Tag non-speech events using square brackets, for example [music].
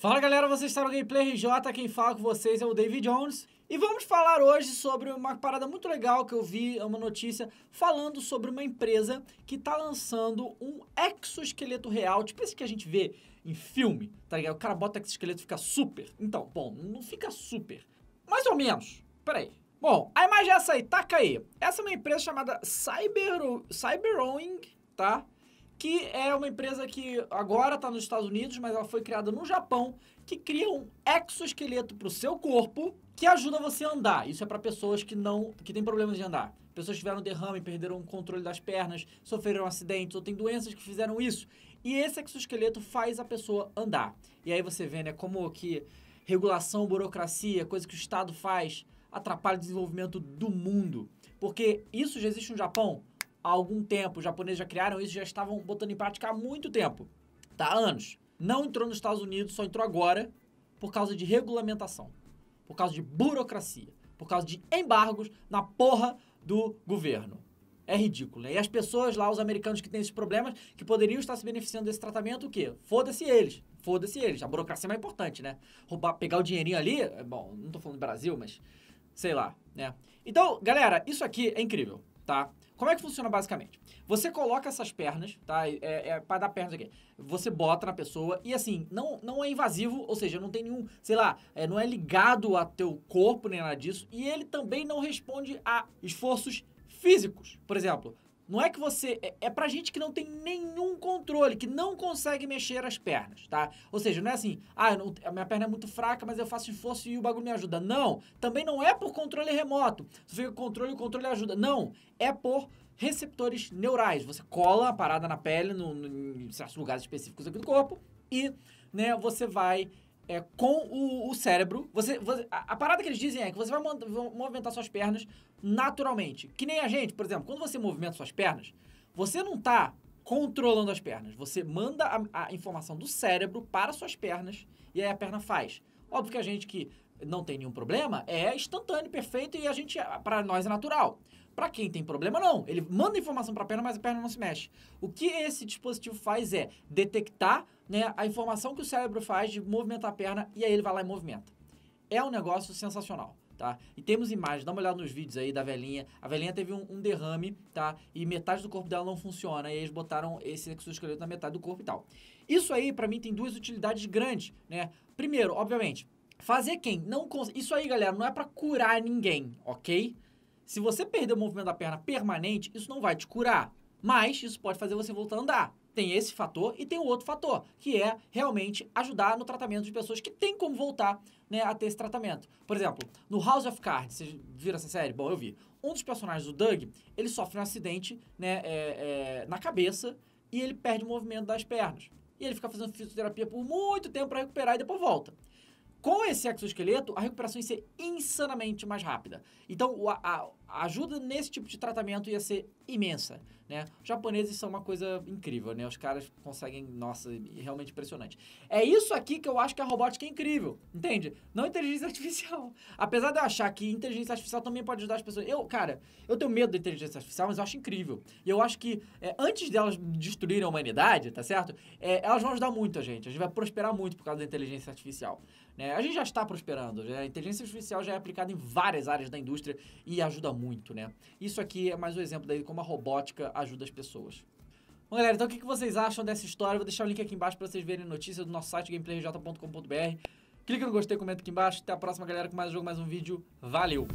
Fala galera, vocês estão no Gameplay RJ, quem fala com vocês é o David Jones E vamos falar hoje sobre uma parada muito legal que eu vi, é uma notícia Falando sobre uma empresa que está lançando um exoesqueleto real Tipo esse que a gente vê em filme, tá ligado? O cara bota exoesqueleto e fica super Então, bom, não fica super Mais ou menos, peraí Bom, a imagem é essa aí, taca aí Essa é uma empresa chamada Cyber... Cyberowing, tá? que é uma empresa que agora está nos Estados Unidos, mas ela foi criada no Japão, que cria um exoesqueleto para o seu corpo que ajuda você a andar. Isso é para pessoas que não, que têm problemas de andar. Pessoas tiveram derrame, perderam o controle das pernas, sofreram acidentes ou têm doenças que fizeram isso. E esse exoesqueleto faz a pessoa andar. E aí você vê, né, como que regulação, burocracia, coisa que o Estado faz, atrapalha o desenvolvimento do mundo. Porque isso já existe no Japão, há algum tempo. Os japoneses já criaram isso, já estavam botando em prática há muito tempo, tá? Anos. Não entrou nos Estados Unidos, só entrou agora por causa de regulamentação, por causa de burocracia, por causa de embargos na porra do governo. É ridículo, né? E as pessoas lá, os americanos que têm esses problemas, que poderiam estar se beneficiando desse tratamento, o quê? Foda-se eles. Foda-se eles. A burocracia é mais importante, né? Roubar, pegar o dinheirinho ali, é bom, não tô falando do Brasil, mas sei lá, né? Então, galera, isso aqui é incrível tá? Como é que funciona basicamente? Você coloca essas pernas, tá? É, é, é para dar pernas aqui. Você bota na pessoa e assim, não, não é invasivo, ou seja, não tem nenhum, sei lá, é, não é ligado a teu corpo nem nada disso. E ele também não responde a esforços físicos. Por exemplo, não é que você. É, é, pra gente que não tem nenhum controle, que não consegue mexer as pernas, tá? Ou seja, não é assim, ah, não, a minha perna é muito fraca, mas eu faço esforço e o bagulho me ajuda. Não. Também não é por controle remoto. Você fica com controle, o controle ajuda. Não. É por receptores neurais. Você cola a parada na pele, no, no, em certos lugares específicos aqui do corpo, e né, você vai é, com o, o cérebro. Você, você a, a, parada que eles dizem é que você vai movimentar suas pernas naturalmente. Que nem a gente, por exemplo, quando você movimenta suas pernas, você não está controlando as pernas. Você manda a, a, informação do cérebro para suas pernas e aí a perna faz. Óbvio que a gente que não tem nenhum problema é instantâneo, perfeito e a gente, para nós, é natural. Para quem tem problema, não. Ele manda informação para a perna, mas a perna não se mexe. O que esse dispositivo faz é detectar né, a informação que o cérebro faz de movimentar a perna e aí ele vai lá e movimenta. É um negócio sensacional. Tá? E temos imagens, dá uma olhada nos vídeos aí da velhinha. A velhinha teve um, um derrame, tá? E metade do corpo dela não funciona. E eles botaram esse exoesqueleto na metade do corpo e tal. Isso aí, para mim, tem duas utilidades grandes, né? Primeiro, obviamente, fazer quem não cons... Isso aí, galera, não é para curar ninguém, ok? Se você perder o movimento da perna permanente, isso não vai te curar, mas isso pode fazer você voltar a andar. Tem esse fator e tem o outro fator, que é realmente ajudar no tratamento de pessoas que têm como voltar né, a ter esse tratamento. Por exemplo, no House of Cards, vocês viram essa série? Bom, eu vi. Um dos personagens do Doug, ele sofre um acidente né, é, é, na cabeça e ele perde o movimento das pernas. E ele fica fazendo fisioterapia por muito tempo para recuperar e depois volta. Com esse exoesqueleto, a recuperação ia ser insanamente mais rápida. Então, a, a a ajuda nesse tipo de tratamento ia ser imensa, né? Os japoneses são uma coisa incrível, né? Os caras conseguem, nossa, realmente impressionante. É isso aqui que eu acho que a robótica é incrível, entende? Não inteligência artificial. [laughs] Apesar de eu achar que inteligência artificial também pode ajudar as pessoas. Eu, cara, eu tenho medo da inteligência artificial, mas eu acho incrível. E eu acho que é, antes delas destruírem a humanidade, tá certo? É, elas vão ajudar muito a gente. A gente vai prosperar muito por causa da inteligência artificial. Né? A gente já está prosperando. Né? A inteligência artificial já é aplicada em várias áreas da indústria e ajuda muito muito, né? Isso aqui é mais um exemplo daí de como a robótica ajuda as pessoas. Bom, galera, então o que vocês acham dessa história? Eu vou deixar o link aqui embaixo para vocês verem notícias do nosso site gameplayj.com.br. Clica no gostei, comenta aqui embaixo. Até a próxima, galera, com mais um jogo, mais um vídeo. Valeu!